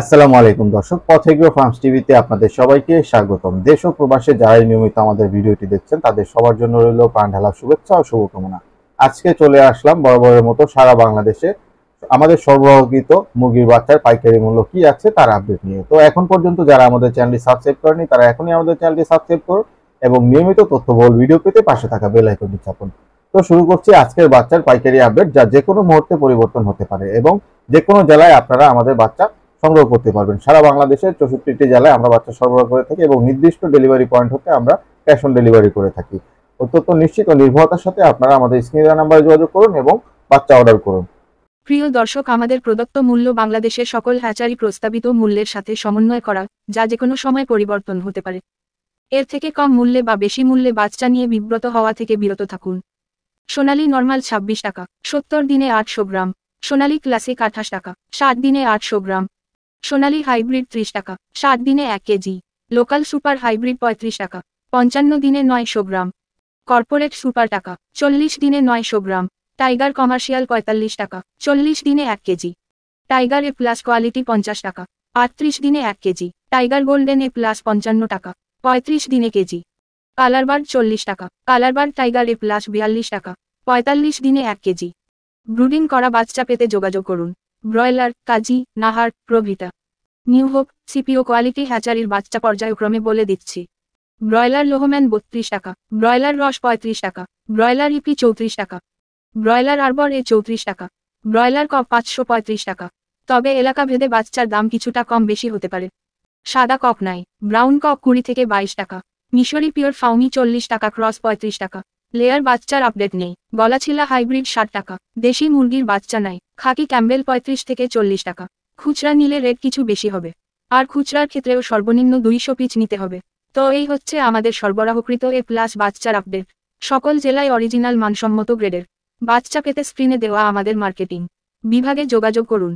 আসসালামু আলাইকুম দর্শক পথেগ্রো ফার্মস টিভিতে আপনাদের সবাইকে স্বাগতম দেশ ও প্রবাসে যারাই নিয়মিত আমাদের ভিডিওটি দেখছেন তাদের সবার জন্য রইল প্রাণ ঢালা শুভেচ্ছা ও শুভকামনা আজকে চলে আসলাম বরাবরের মতো সারা বাংলাদেশে আমাদের সর্বকৃত মুরগির বাচ্চার পাইকারি মূল্য কি আছে তার আপডেট নিয়ে তো এখন পর্যন্ত যারা আমাদের চ্যানেলটি সাবস্ক্রাইব করেনি তারা এখনই আমাদের চ্যানেলটি সাবস্ক্রাইব করুন এবং নিয়মিত তথ্যবহুল ভিডিও পেতে পাশে থাকা বেল আইকনটি চাপুন তো শুরু করছি আজকের বাচ্চার পাইকারি আপডেট যা যে কোনো মুহূর্তে পরিবর্তন হতে পারে এবং যে কোনো জেলায় আপনারা আমাদের বাচ্চা সংগ্রহ করতে পারবেন সারা বাংলাদেশের চৌষট্টিটি জেলায় আমরা বাচ্চা সরবরাহ করে থাকি এবং নির্দিষ্ট ডেলিভারি পয়েন্ট হতে আমরা ক্যাশ অন ডেলিভারি করে থাকি অত্যন্ত নিশ্চিত ও নির্ভরতার সাথে আপনারা আমাদের স্ক্রিনে নাম্বারে যোগাযোগ করুন এবং বাচ্চা অর্ডার করুন প্রিয় দর্শক আমাদের প্রদত্ত মূল্য বাংলাদেশের সকল হ্যাচারি প্রস্তাবিত মূল্যের সাথে সমন্বয় করা যা যে কোনো সময় পরিবর্তন হতে পারে এর থেকে কম মূল্যে বা বেশি মূল্যে বাচ্চা নিয়ে বিব্রত হওয়া থেকে বিরত থাকুন সোনালি নর্মাল ২৬ টাকা সত্তর দিনে আটশো গ্রাম সোনালি ক্লাসিক আঠাশ টাকা ষাট দিনে আটশো গ্রাম সোনালী হাইব্রিড ত্রিশ টাকা সাত দিনে এক কেজি লোকাল সুপার হাইব্রিড পঁয়ত্রিশ টাকা পঞ্চান্ন দিনে নয়শো গ্রাম কর্পোরেট সুপার টাকা চল্লিশ দিনে নয়শো গ্রাম টাইগার কমার্শিয়াল পঁয়তাল্লিশ টাকা চল্লিশ দিনে এক KG Tiger A plus quality পঞ্চাশ টাকা আটত্রিশ দিনে এক KG Tiger Golden A plus পঞ্চান্ন টাকা পঁয়ত্রিশ দিনে কেজি কালারবার চল্লিশ টাকা কালারবার টাইগার এ প্লাস বিয়াল্লিশ টাকা পঁয়তাল্লিশ দিনে এক কেজি ব্রুডিং করা বাচ্চা পেতে যোগাযোগ করুন ব্রয়লার কাজী নাহার প্রভৃতা নিউ হোপ সিপিও কোয়ালিটি হ্যাচারির বাচ্চা পর্যায়ক্রমে বলে দিচ্ছি ব্রয়লার লোহম্যান বত্রিশ টাকা ব্রয়লার রস পঁয়ত্রিশ টাকা ব্রয়লার ইপি চৌত্রিশ টাকা ব্রয়লার আরবর এ চৌত্রিশ টাকা ব্রয়লার কপ পাঁচশো পঁয়ত্রিশ টাকা তবে এলাকা ভেদে বাচ্চার দাম কিছুটা কম বেশি হতে পারে সাদা কপ নাই ব্রাউন কপ কুড়ি থেকে বাইশ টাকা মিশরি পিওর ফাউমি চল্লিশ টাকা ক্রস পঁয়ত্রিশ টাকা লেয়ার বাচ্চার আপডেট নেই গলাছিলা হাইব্রিড ষাট টাকা দেশি মুরগির বাচ্চা নাই খাকি ক্যাম্বেল পঁয়ত্রিশ থেকে চল্লিশ টাকা খুচরা নিলে রেট কিছু বেশি হবে আর খুচরার ক্ষেত্রেও সর্বনিম্ন দুইশো পিচ নিতে হবে তো এই হচ্ছে আমাদের সরবরাহকৃত এ প্লাস বাচ্চার আপডেট সকল জেলায় অরিজিনাল মানসম্মত গ্রেডের বাচ্চা পেতে স্ক্রিনে দেওয়া আমাদের মার্কেটিং বিভাগে যোগাযোগ করুন